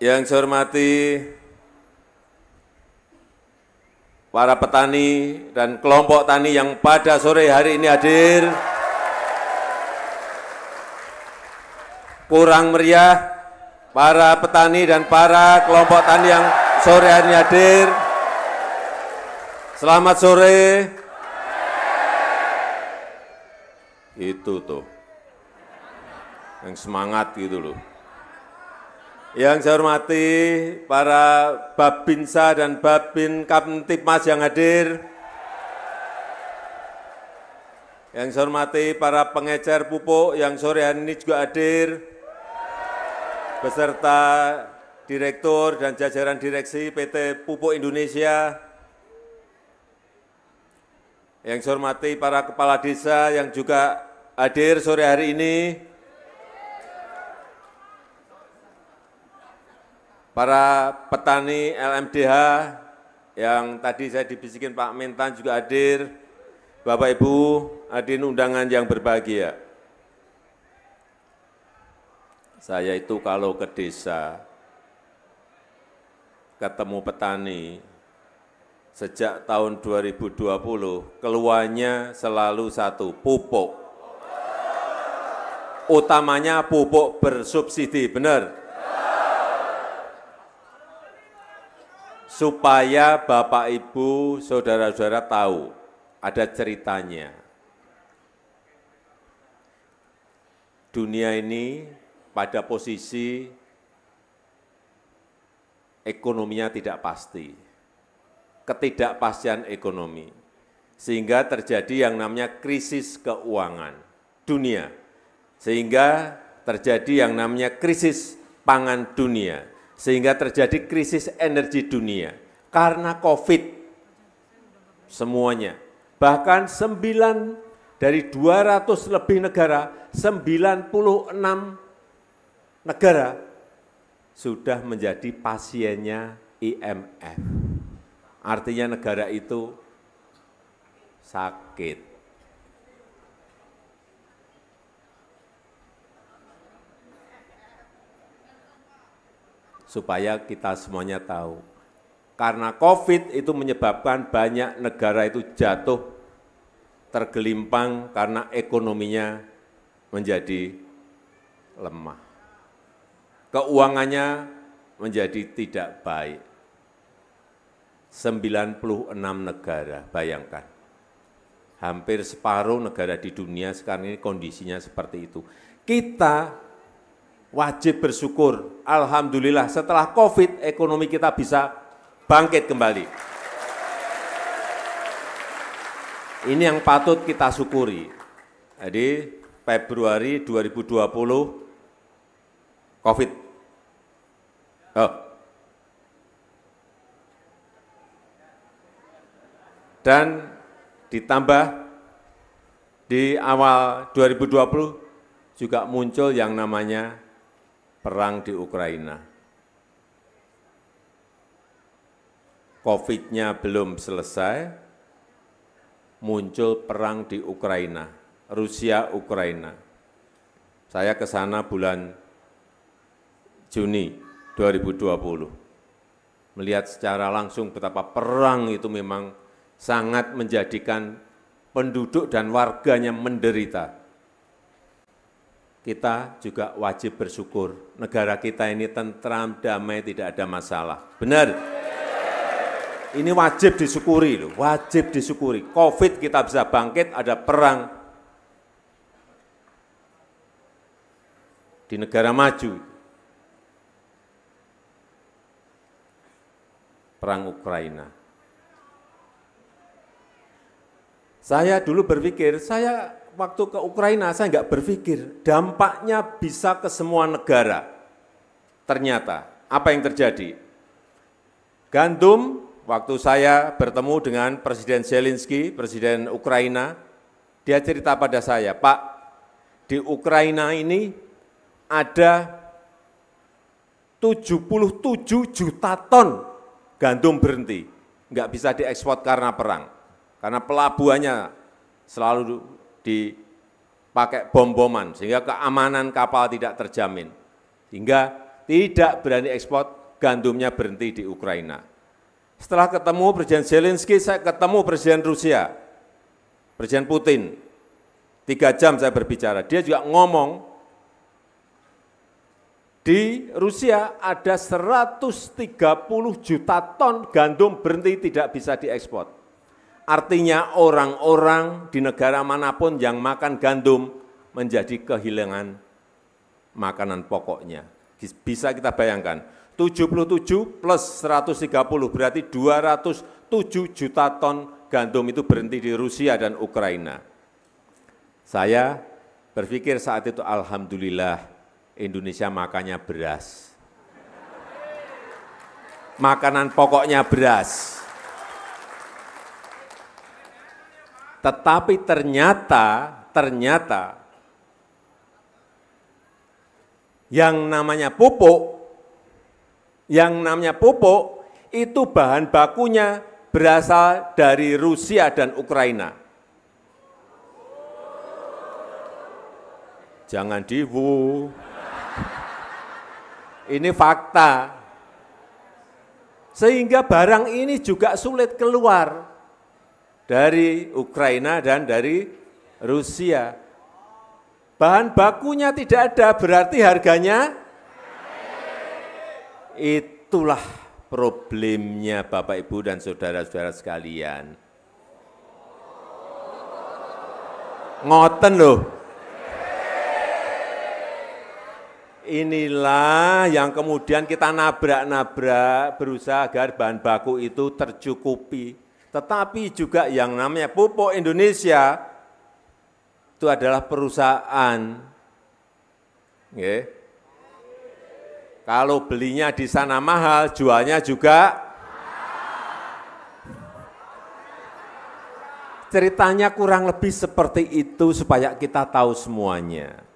Yang saya hormati para petani dan kelompok tani yang pada sore hari ini hadir. Kurang meriah para petani dan para kelompok tani yang sore hari ini hadir. Selamat sore. Itu tuh. Yang semangat gitu loh. Yang saya hormati para Babinsa dan Babin Kamtipmas yang hadir. Yang saya hormati para pengecer pupuk yang sore hari ini juga hadir. Beserta Direktur dan jajaran direksi PT Pupuk Indonesia. Yang saya hormati para kepala desa yang juga hadir sore hari ini. para petani LMDH yang tadi saya dibisikin Pak Mentan juga hadir, Bapak Ibu, hadirin undangan yang berbahagia. Saya itu kalau ke desa, ketemu petani, sejak tahun 2020 keluarnya selalu satu, pupuk. Utamanya pupuk bersubsidi, benar. supaya Bapak Ibu, saudara-saudara tahu ada ceritanya. Dunia ini pada posisi ekonominya tidak pasti, ketidakpastian ekonomi, sehingga terjadi yang namanya krisis keuangan dunia, sehingga terjadi yang namanya krisis pangan dunia, sehingga terjadi krisis energi dunia karena COVID semuanya. Bahkan 9 dari 200 lebih negara, 96 negara sudah menjadi pasiennya IMF. Artinya negara itu sakit. supaya kita semuanya tahu. Karena COVID itu menyebabkan banyak negara itu jatuh tergelimpang karena ekonominya menjadi lemah. Keuangannya menjadi tidak baik. 96 negara, bayangkan. Hampir separuh negara di dunia sekarang ini kondisinya seperti itu. Kita wajib bersyukur. Alhamdulillah setelah COVID ekonomi kita bisa bangkit kembali. Ini yang patut kita syukuri. Jadi Februari 2020 COVID. Oh. Dan ditambah di awal 2020 juga muncul yang namanya perang di Ukraina. COVID-nya belum selesai, muncul perang di Ukraina, Rusia-Ukraina. Saya ke sana bulan Juni 2020, melihat secara langsung betapa perang itu memang sangat menjadikan penduduk dan warganya menderita kita juga wajib bersyukur. Negara kita ini tentram, damai, tidak ada masalah. Benar? Ini wajib disyukuri, loh. wajib disyukuri. Covid kita bisa bangkit, ada perang. Di negara maju. Perang Ukraina. Saya dulu berpikir, saya waktu ke Ukraina saya nggak berpikir dampaknya bisa ke semua negara. Ternyata apa yang terjadi? Gandum waktu saya bertemu dengan Presiden Zelensky, Presiden Ukraina, dia cerita pada saya, Pak, di Ukraina ini ada 77 juta ton gandum berhenti, nggak bisa diekspor karena perang, karena pelabuhannya selalu dipakai bom-boman, sehingga keamanan kapal tidak terjamin. Sehingga tidak berani ekspor, gandumnya berhenti di Ukraina. Setelah ketemu Presiden Zelensky, saya ketemu Presiden Rusia, Presiden Putin. Tiga jam saya berbicara, dia juga ngomong, di Rusia ada 130 juta ton gandum berhenti tidak bisa diekspor. Artinya orang-orang di negara manapun yang makan gandum menjadi kehilangan makanan pokoknya. Bisa kita bayangkan, 77 plus 130 berarti 207 juta ton gandum itu berhenti di Rusia dan Ukraina. Saya berpikir saat itu alhamdulillah Indonesia makannya beras. Makanan pokoknya beras. tetapi ternyata, ternyata yang namanya pupuk, yang namanya pupuk itu bahan bakunya berasal dari Rusia dan Ukraina. Jangan diwu. Ini fakta. Sehingga barang ini juga sulit keluar dari Ukraina dan dari Rusia. Bahan bakunya tidak ada, berarti harganya itulah problemnya Bapak Ibu dan saudara-saudara sekalian. Ngoten loh. inilah yang kemudian kita nabrak-nabrak berusaha agar bahan baku itu tercukupi. Tetapi juga yang namanya Pupuk Indonesia itu adalah perusahaan. Okay. Kalau belinya di sana mahal, jualnya juga Ceritanya kurang lebih seperti itu supaya kita tahu semuanya.